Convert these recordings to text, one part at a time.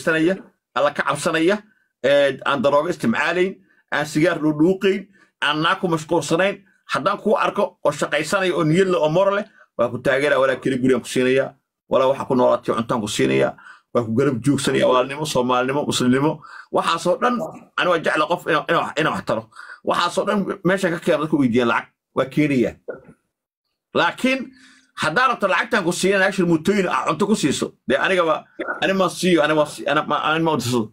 sanaya alla ka cabsanaya aan daroogo istimcaalayn aan sigaar dhudhuuqayn aan naa ku mashquulsanayn haddaan kuu arko oo shaqaysanayo oo niyadle oo moro leh waa ku taageera walaa keli gurigaan ku siinaya walaa waxa ku noolaatay cuntaan ku siinaya waa ku garab joogsanaya walaalnimo soomaalinimo muslimnimo waxaasoo dhan ani waa jecla qof inaan wax taro waxaasoo dhan meeshan ka keena dadku weydiiya lacag waa keenaya laakiin haddaa rabto lacagtan ku siinan ashir mutooyin a cunto ku siiso dee anigaba ani siiyo anima untiso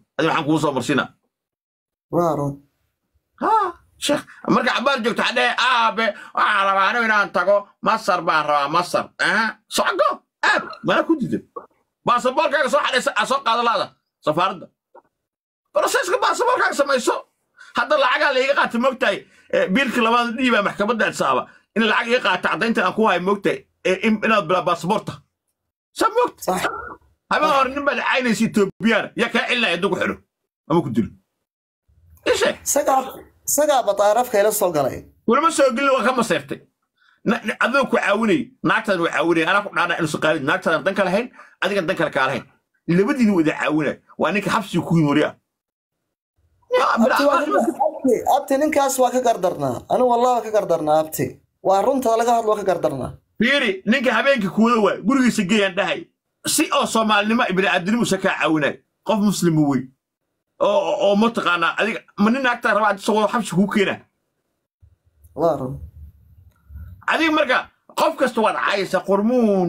sheekh marka cabbaar joogto waxaa aabe waxaa rabaa anigu inaan tago masar baan rabaa masar soco aab mana ku dida baasaboorkaaga soo xadhaysa aa soo qaado laada safaaradda brosesska baasaboorkaaga samayso hadda lacagaa la iga qaata moogtahay biilka labaad dhiibaa maxkamadda adsaaba in lacag iga qaata caddayntan aan ku hayo moogtahay inaad baasboorta saa moogta haba hor kaa cilnaya haduu ku galay kulama soo gelin waa ka masayftay adoo caawinay naagtaan waa ku dhaana inuusan qaalin adigan dan kale kaalahayn labadiina wada caawina waa ninka xabsiga ku abti ninkaas waa ka gardarnaa anu wallaha ka gardarnaa abti waa runta laga hadlo ka gardarnaa fiiri ninka habeenkii kuwada waay gurigiisa geeyaan dhahay si oo soomaalinimo ibniaadini muuse kaa cawinay qof muslim wey oo mataqaanaa adiga ma nin naagtaa raba adi sawado xabsi kuu keena adiga marka qof kasta waad cayaysa qurmuun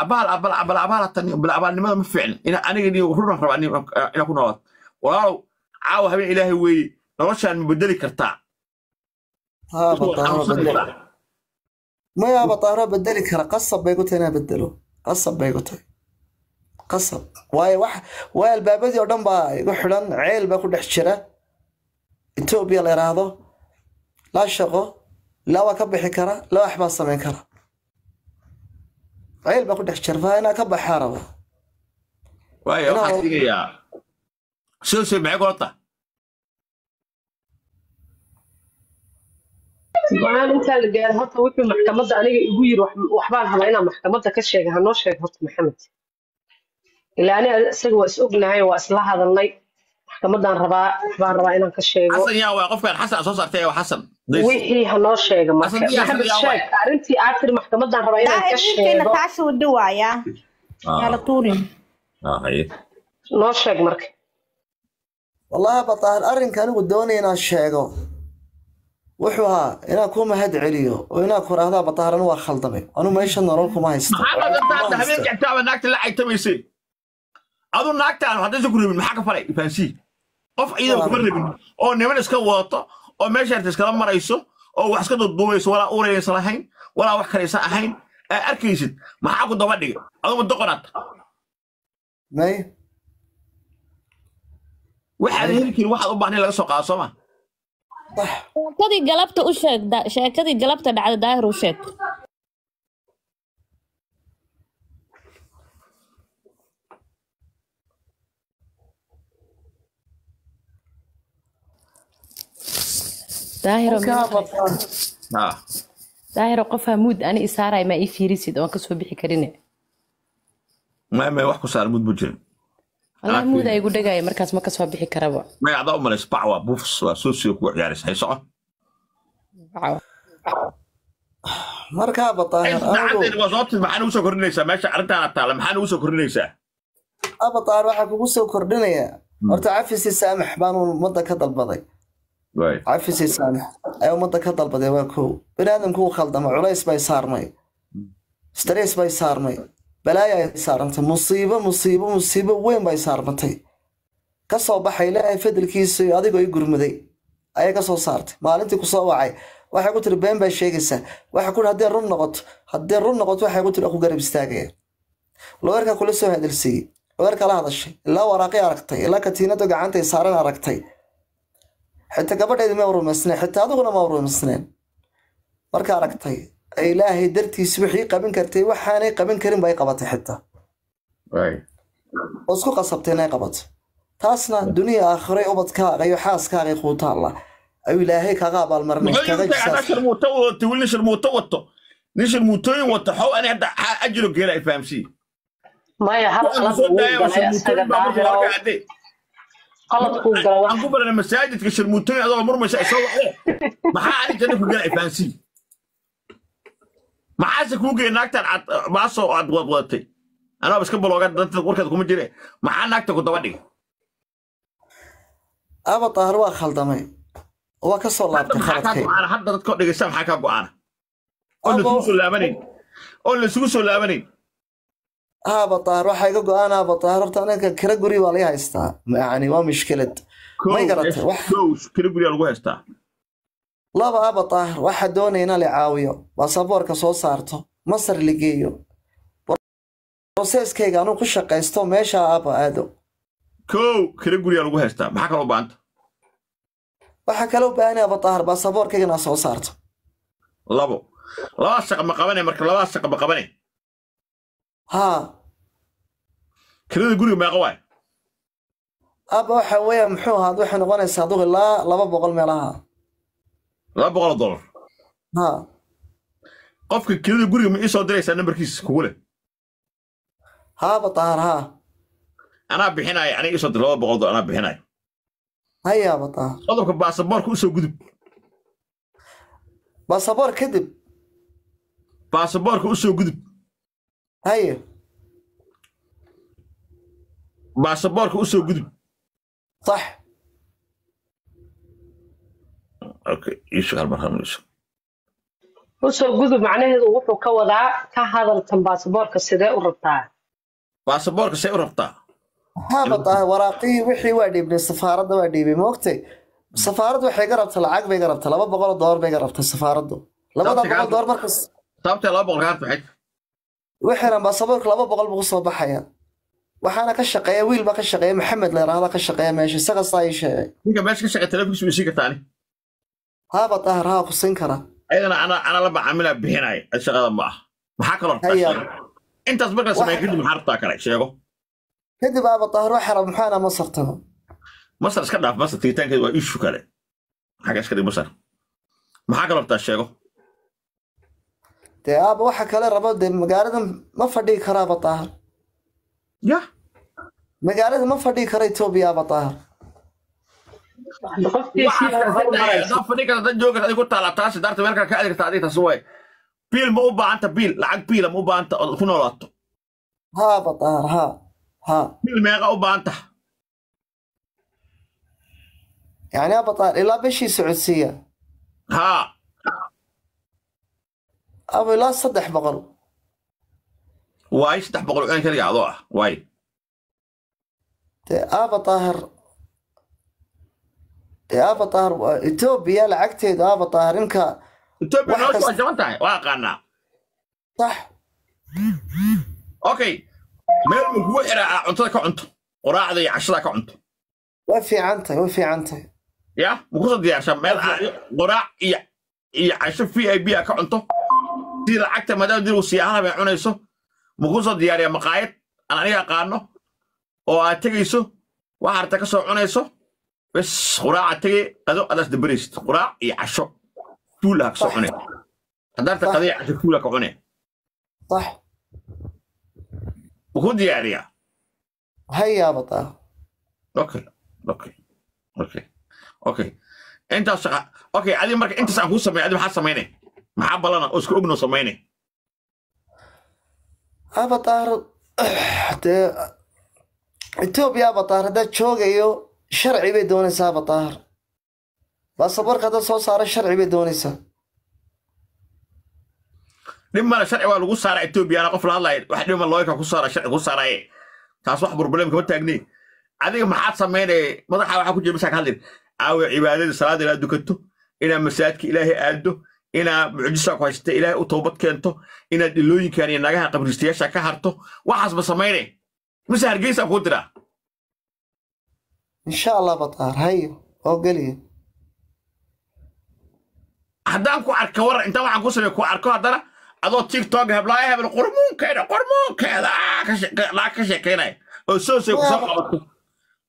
abaal abaalnimada ma fiicna in aniga ruran raba inaa ku noolaad walaalow caawa habeen ilaahay weeye noloshaan ma bedeli kartaa maya bataaro bedeli kara qasab bay gu tahay bedelo qasab bay gu qasab waayo wax waay albaabadii oo dhan baa igu xidhan ceel baa ku dhex jira etoobiya la yidhaahdo laa shaqo laa waa ka bixi kara laa wax baa samayn kara ceel baa ku dhex jira faa inaa ka baxaa raba waayo waxaan dhigayaa soo soo maxay ku horta go-aan intaa la gaaro horta wuxuu maxkamadda aniga igu yiri waxbaan rabaa inaan maxkamadda ka sheega hanoo sheeg horta maxamed ilaa ani isaga waa is ognahay waa isla hadalnay maxkamaddaan rabaa waxbaan rabaa inaan ka sheego wixii hanoo sheega marka arrintii aad tiri maxkamaddaan rabaa inaan ka sheego ah. ah, sheeg marka wallahi batahan arrinka anigu doonay inaan sheego wuxuu ahaa inaan ku mahad celiyo oo inaan kuraahdaa bataaran waa khaldamay anu meesha nolol kuma haysta adu naagtaan haddaysan ku rabin maxaa ka falay fahansii qof ciidan kuma rabin oo niman iska wadato oo meeshaarta iskala marayso oo wax iska dudduubayso walaa uurayaysan lahayn walaa wax kalaysan ahayn ee arkaysid maxaa ku daba dhigay aduma doqonaad may waxaad heli karin waxaad u baahnayn laga soo qaado soo sheekadii galabta u sheeg sheekadii galabta dhacda daahir u sheeg daahiro qof hamuud ani isaaray ma ii fiirisid oon kasoo bixi karine maya maya wax ku saar muud buu jirin muda igu dhegaya markaas ma kasoo bixi karaba magacdaa u malayso bac waa buufs waa soosiyo kugu ciyaaraysa hay soco markaa waxaa ah, kugu soo kordhinaya hmm. horta cafisi saamax baan ummadda ka dalbaday cafisi saamax ee ummadda ka dalbaday waa kow bani u khaldama culays bay saarmay hmm. stress bay saarmay balaaya ay saarantay musiibo musiibo musiibo weyn bay saarmatay kasoo ka soo baxay leeahay fadelkiisii adigoo i gurmaday ayay kasoo saartay maalintii kusoo wacay waxay ku tiri been baa sheegaysaa waxay ku haddee run noqoto haddee run noqoto waxay ku tiri ku garab istaagaya laweerka kula soo hadalsiiyey laweerka la hadashay ilaa waraaqay aragtay ilaa katiinada gacantay saaran aragtay xita gabadheedi ma rumaysneen xitaa adiguna ma rumaysneen marka aragtay ilaahay dartiis wixii qaban kartay waxaanay qaban karin bay qabatay xitaa oo isku qasabtay inay qabato taasna duniya aakhiray ubadkaagay oo xaaskaagay quutaalla ayuu ilaahay kaga abaalmarnaysharmuuto sharmuutooyin adoo murmaysa isoo maxaa ani janna fahamsiin maxaase kuugee naagtan baaso aad uh, wadwaatay anaa iska balooga danta warkaad kuma jire maxaa naagta ku daba dhigay aba taahir waa khaldamay waa ka soo laabtay hadda dadka dhegeysta maxaa kaa go'aana oon lasugu soo laabanayn oon lasugu aba taahir waxaa iga go'aan aba taahir horta anaga kira guri baa laga haystaa yani waa mushkilad may garatay kira guriyaa lagu haystaa laba aba taahir waxaa doonayna la caawiyo baasaboorka soo saarto masar la geeyo broseskayga anuu ku shaqaysto meeshaa aba aado kow kala guriyaa lagu haystaa maxaa kala u baahanta waxaa kala u baahanay aba taahir soo saarto labo labaa shaqa ma qabane marka labadaas shaqa ma qabane haa kirada guriga meeqa waay aba waxa weeya muxuu ahaad waxay noqonaysaa duq ilaa laba boqol meelaha laba dolar dollar qofka kelida guriga ma ii diraysaa nambarkiis kugule leh ha anaa bixinaayo aniga iisoo dir laba boqol dollar anaa bixinaayo hayaaba qodobka baasaboorka usoo gudub baasaboor kadib baasaboorka usoo gudub hayo baasaboorka u soo gudub sax usoo gudub macnaheedu wuxuu ka wadaa ka hadalkan baasaboorka sidee u rabtaa baasaboorka see u rabtaa haabadaah waraaqihii wixii waa dhiibnay safaaradda waa dhiibay moogtay safaaraddu waxay ga rabta lacag bay ga rabta laba boqolo doolar bay ga rabta safaaraddu labada boqol doolar markas sababtee laba boqol kaarta maxay waxayna baasaboorka laba boqol buu kusoo baxaya waxaana ka shaqeeya wiil baa ka shaqeeya maxamed la yaraahda ka shaqeeya meesha isaga saa ii sheegay ninka meesha ka shaqeeya telefonkiisa way sii kartaa ani haaba daahir haa qusin kara ayadana anaa la macaamilaa bixinaya shaqada ma ah maxaa kaloo intaas markaa sameeya kadib maxaa rabtaa kale sheego kadib aaba daahir waxa maxaana masar tago masar iska dhaaf masar tigitaankeed waa ishu kale xagga iska dhig masar maxaa kaloo rabtaa sheego dee aaba waxa kale rabo dee magaalada ma fadhii karo aaba daahir ya magaalada ma fadhii karo etoobiya aaba daahir ku taala taasi daarta meelkaa ka adeegta adiga taasi waay biil ma u baahanta biil saddex boqol ceen keliga adoo ah waayo dee avatar uh, etoobiya lacagteeda avatar inka etoobiya noloshu way jaban tahay waa aqaanaa meel buu kugu xiraa ah, cuntada ka ka cunto diyaarshaa meel ah, qoraac iyo iyo casho v i b a ah ka cunto sii lacagta maadaama dil uu bay cunayso mukusoo diyaariya maqaayad aan aniga aqaano oo aad tegayso waxaarta ka soo cunayso bes quraaca tege ado adaas dabaraysid quraac iyo casho tuulaha kasoo cune haddaad taqaday casho tuulaha ka cune wuxuu diyaariyaa waxay yaabataa okay okay okay okay intaas shaqa okay adi marka intaas aan kuu samey adi maxaa samayne maxaa balana oo iska ogno samayne abataar dee etoobiya abataar haddaa joogayo sharci bay doonaysaaba daahir baasaboorka haddaad soo saara sharci bay doonaysaa dhib male sharci waa lagu saaraa etoobiyaana qof la wax dhibma looyinka ku saara sharci ku saaraye taas wax burbuleemka ma taagneen adiga maxaad samaynaya madaxa waxaa ku jira ka hadlin aawe cibaadada salaada inaad dukato inaad masaajidka ilaahay aaddo inaad mucjisa ku haysata ilaahay u toobad keento inaad dhilooyinkan iyo nagaha qabriistayaasha ka harto waxaas ma samayne mise hargeysaa kuu diraa insha allah bataar hayo oo geliyo haddaan ku arka war inta waxaan ku samey ku arko haddana adoo tiktok heblaaya hebel qormuunkeeda qormuunkeeda ah, laa ka sheekaynaya oo soosay kusoo qabato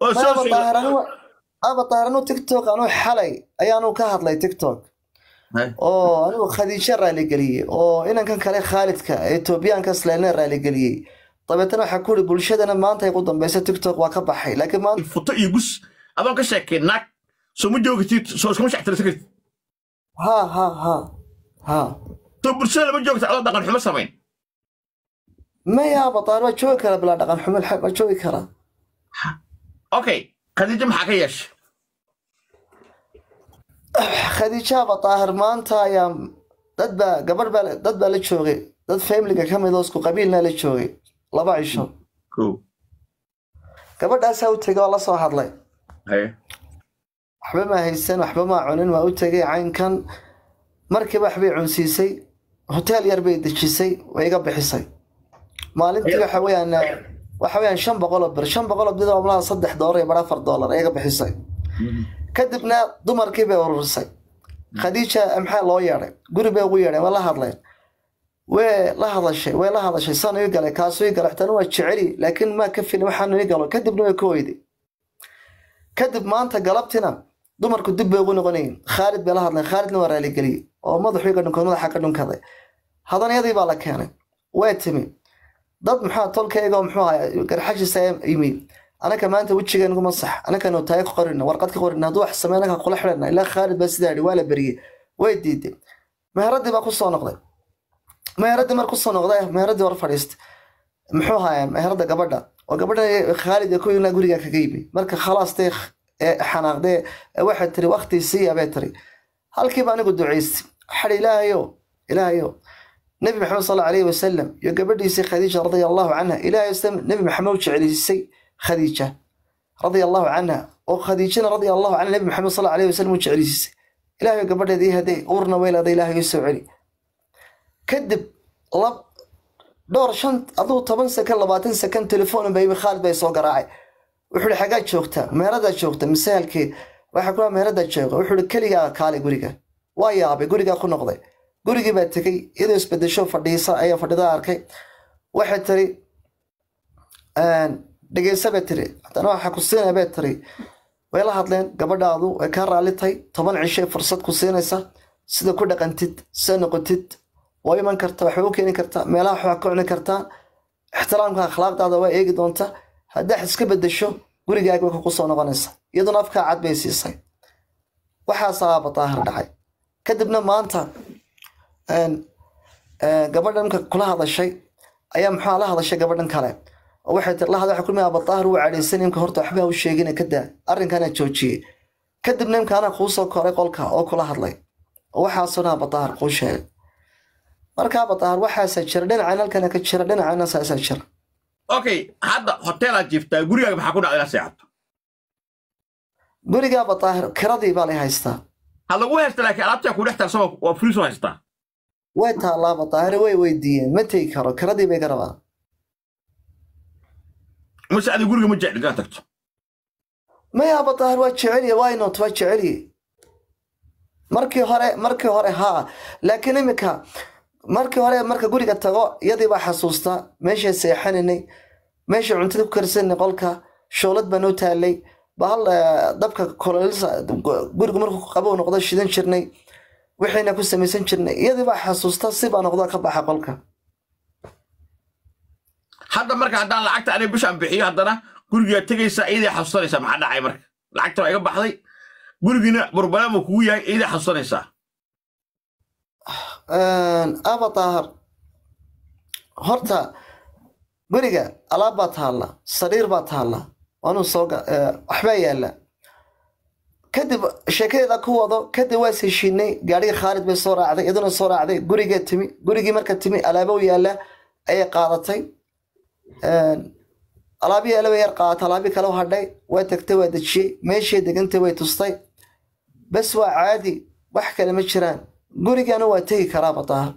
oo soosay tiktok anuu xalay ayaanu ka hadlay tiktok oo anuu khadiijo raaligeliyey oo inankan kale khaalidka etoobiyaanka sleyne raaligeliyey dabeetana waxaa ku uri bulshadana maanta ay ku dambaysa tiktok waa ka baxay laakiin maanta futo iyo gus adoon ka sheekay naag soo ma joogtid soo iskuma shactiraysan kartid ha ha ha ha soo bulshada lama joogta adoo dhaqan xumo samayn maya bataan ma joogi kara bilaa dhaqan xumo ma joogi kara okay khadiija maxaa ka yeeshay khadiijaaba daahir maanta ayaa dad baa gabarh baa dad baa la joogay dad familiga ka midoo isku qabiilna la joogay laba cisho gabadhaasaa u tegay waa la soo hadlay waxba maa haysan waxba maa cunin waa u tegay caynkan markiiba waxbay cunsiisay hoteel yar bay dejisay way iga bixisay maalintii waxaweyaan waxaweyaan shan boqoloo bir shan boqoloo bidol malaha saddex doolar iyo bar afar doolar iga bixisay kadibna dumarkii bay ururisay khadiija maxaa loo yeedhay guri bay ugu yeedheen waa la hadleen way la hadashay way la hadashay saan ii galay kaasuu ii galay xitana waa jeceli laakiin maa ka fili waxaanu ii galo kadibna way ka hoyday kadib maanta galabtina dumarku dib bay ugu noqonayiin khaalid bay la hadleen khaalidna waa raaligeliyey oo madaxu iga madaxa ka dhunkaday haddana yadii baa la keenay way timi dad muxua tolkayga muxuu ahaa garxashiisa yimi anaka maanta wejigeenuguma sax anakanu taag qorina warqad ka qorina hadduu wax samey anaka kula xidhana ilaa khaalid baa sidaa yidhi waa la beriyey way diiday meheraddii baa ku soo noqday meherada mar kusoo noqda meheradii hor fadhiista muxuu haya meherada gabadha oo gabadha khaalid e kuwina guriga kaga yimi marka khalaastay xanaaqdee waxay tiri waktii siiya ah, bay tiri halkiiba anigu duceystay xad ilaahayo ilaahayo nebi maxamed sal allahu alayhi wasalam iyo gabadhiisii khadiija radia allahu canha ilaahayo nebi maxamed u jeclisay khadiija radia allahu canha oo khadiijana radia allahu canha nebi maxamed sal allahu alayhi wasalam u jeclisisay ilaahayo gabadheedii haday uurna weylaada ilaahayo soo celi kadib dhowr shan aduu toban sekan labaatan sekan telefoon baybi khaalid bay soo garaacay wuxuu hi xagaa joogta meeradaa joogta misaalkii waxaa ku meeradaa jooga wuxuu hi keligaa kaale guriga waa yaabay gurigaa ku noqday gurigii baa tegey iyadoo isbedesho fadhiisa ayaa fadhida arkay waxay tiri dhegeysa bay tiri haddana waxaa ku siinaya bay tiri way la hadleen gabadhaadu way kaa raallitay toban cishay fursad ku siinaysa sida ku dhaqantid sida noqotid waa iman karta waxbay u keeni kartaa meelaha waxbaa ka cuni kartaa ixtiraamka akhlaaqdaada waa eegi doonta haddaad iska bedesho gurigaaga bay kugu noqonaysa iyaduna afkaa cad bay siisay waxaasaa bataahar dhacay kadibna maanta gabadhan kula hadashay ayaa maxaa ah la hadashay gabadhan kale oo waxay tiri lahad waxa kulmi abataahir wuu cadhaysan imka horta waxba u sheegina kadaa arrinkaana joojiyey kadibna imkaana kuu koray qolka oo kula hadlay oo waxaasuna abataahir kuu sheegay markaaba tahan waxaasa jira dhinacana halkana ka jira dhinacana saasa jira okay hadda hotelaad jiiftaa gurigaaga maxaa ku dhacda inaad seexato gurigaaba taahir kiradii baa lay haystaa ha lagu haysta laakiin alaabtaa ku dhex taal waa furiisu haystaa way taalaaba taahire way weydiiyeen ma tegi karo kiradii bay ka mase adiga guriga ma jeclin inaad tagto mayaaba taahir waa jecelye wynot waa jecelye markii hore markii hore haa laakiin imika markii hore marka guriga tago yadii baa xasuustaa meeshay seexaninay meeshay cuntada ku karsanay qolka shoolad baa noo taalay bahal eh, dabka kololisa guriga markuu qabow noqdo shidan jirnay wixayna ku samaysan jirnay iyadii baa xasuusta sibaa noqdo ka baxa qolka hadda marka haddaan lacagta aniga bishaan bixiyo haddana gurigaa tegaysaa iiday xasuusanaysaa maxaa dhacay marka lacagta waa iga baxday gurigina burbalama kugu yahay iiday xasuusanaysaa abataahar horta guriga alaab baa taallaa sariir baa taallaa waanuu sooga e, waxbaa yaallaa kadib sheekadeeda ku wado kadib waas heshiinay gaadhigii khaalid bay soo raacday iduna soo raacday gurigee timi gurigii marka timi alaabow yaalla ayay qaadatay alaabi yaalla yar qaadatay alaabi kale hadhay waa tagtay waa dejiyey meeshay degantay way tustay bas waa caadi wax kale ma jiraan gurigana waa tegi karaa